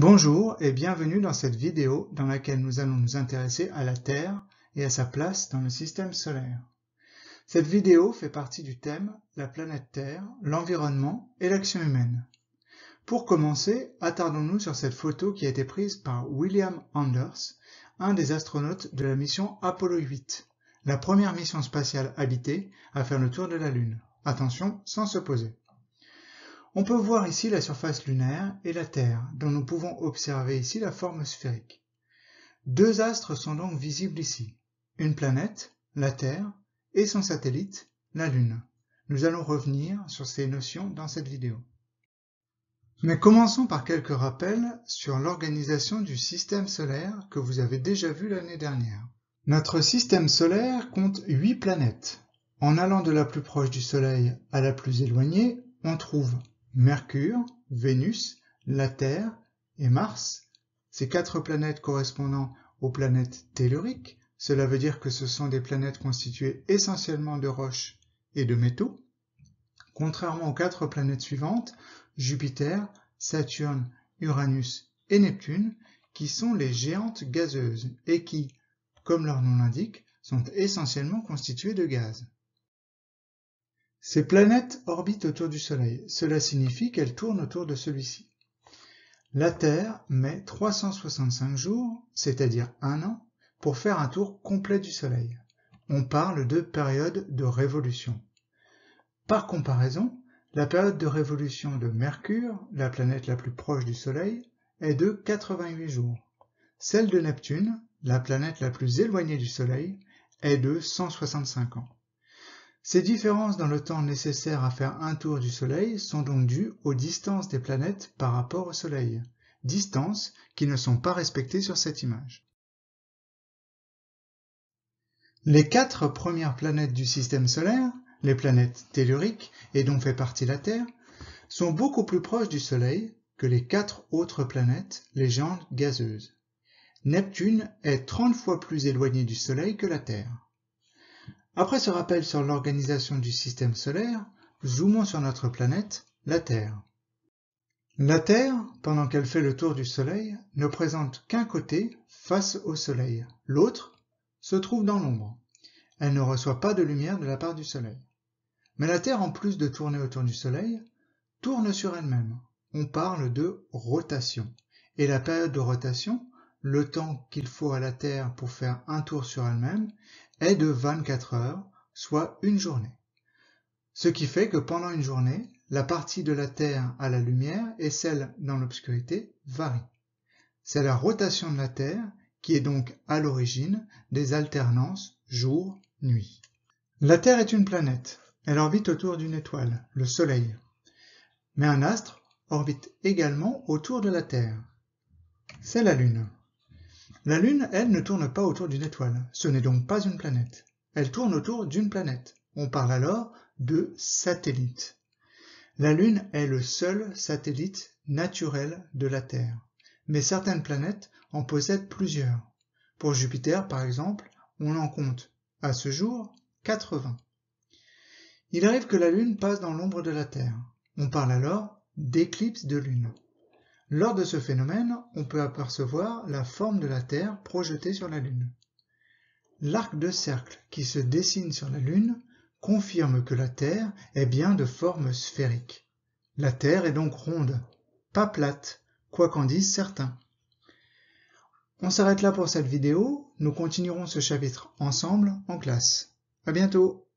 Bonjour et bienvenue dans cette vidéo dans laquelle nous allons nous intéresser à la Terre et à sa place dans le système solaire. Cette vidéo fait partie du thème La planète Terre, l'environnement et l'action humaine. Pour commencer, attardons-nous sur cette photo qui a été prise par William Anders, un des astronautes de la mission Apollo 8, la première mission spatiale habitée à faire le tour de la Lune. Attention, sans se poser. On peut voir ici la surface lunaire et la Terre, dont nous pouvons observer ici la forme sphérique. Deux astres sont donc visibles ici, une planète, la Terre, et son satellite, la Lune. Nous allons revenir sur ces notions dans cette vidéo. Mais commençons par quelques rappels sur l'organisation du système solaire que vous avez déjà vu l'année dernière. Notre système solaire compte huit planètes. En allant de la plus proche du Soleil à la plus éloignée, on trouve Mercure, Vénus, la Terre et Mars. Ces quatre planètes correspondant aux planètes telluriques, cela veut dire que ce sont des planètes constituées essentiellement de roches et de métaux. Contrairement aux quatre planètes suivantes, Jupiter, Saturne, Uranus et Neptune, qui sont les géantes gazeuses et qui, comme leur nom l'indique, sont essentiellement constituées de gaz. Ces planètes orbitent autour du Soleil. Cela signifie qu'elles tournent autour de celui-ci. La Terre met 365 jours, c'est-à-dire un an, pour faire un tour complet du Soleil. On parle de période de révolution. Par comparaison, la période de révolution de Mercure, la planète la plus proche du Soleil, est de 88 jours. Celle de Neptune, la planète la plus éloignée du Soleil, est de 165 ans. Ces différences dans le temps nécessaire à faire un tour du Soleil sont donc dues aux distances des planètes par rapport au Soleil, distances qui ne sont pas respectées sur cette image. Les quatre premières planètes du système solaire, les planètes telluriques et dont fait partie la Terre, sont beaucoup plus proches du Soleil que les quatre autres planètes les légendes gazeuses. Neptune est 30 fois plus éloignée du Soleil que la Terre. Après ce rappel sur l'organisation du système solaire, zoomons sur notre planète, la Terre. La Terre, pendant qu'elle fait le tour du Soleil, ne présente qu'un côté face au Soleil. L'autre se trouve dans l'ombre. Elle ne reçoit pas de lumière de la part du Soleil. Mais la Terre, en plus de tourner autour du Soleil, tourne sur elle-même. On parle de rotation. Et la période de rotation le temps qu'il faut à la Terre pour faire un tour sur elle-même, est de 24 heures, soit une journée. Ce qui fait que pendant une journée, la partie de la Terre à la lumière et celle dans l'obscurité varient. C'est la rotation de la Terre qui est donc à l'origine des alternances jour-nuit. La Terre est une planète. Elle orbite autour d'une étoile, le Soleil. Mais un astre orbite également autour de la Terre. C'est la Lune. La Lune, elle, ne tourne pas autour d'une étoile. Ce n'est donc pas une planète. Elle tourne autour d'une planète. On parle alors de satellite. La Lune est le seul satellite naturel de la Terre. Mais certaines planètes en possèdent plusieurs. Pour Jupiter, par exemple, on en compte, à ce jour, 80. Il arrive que la Lune passe dans l'ombre de la Terre. On parle alors d'éclipse de Lune. Lors de ce phénomène, on peut apercevoir la forme de la Terre projetée sur la Lune. L'arc de cercle qui se dessine sur la Lune confirme que la Terre est bien de forme sphérique. La Terre est donc ronde, pas plate, quoi qu'en disent certains. On s'arrête là pour cette vidéo, nous continuerons ce chapitre ensemble en classe. À bientôt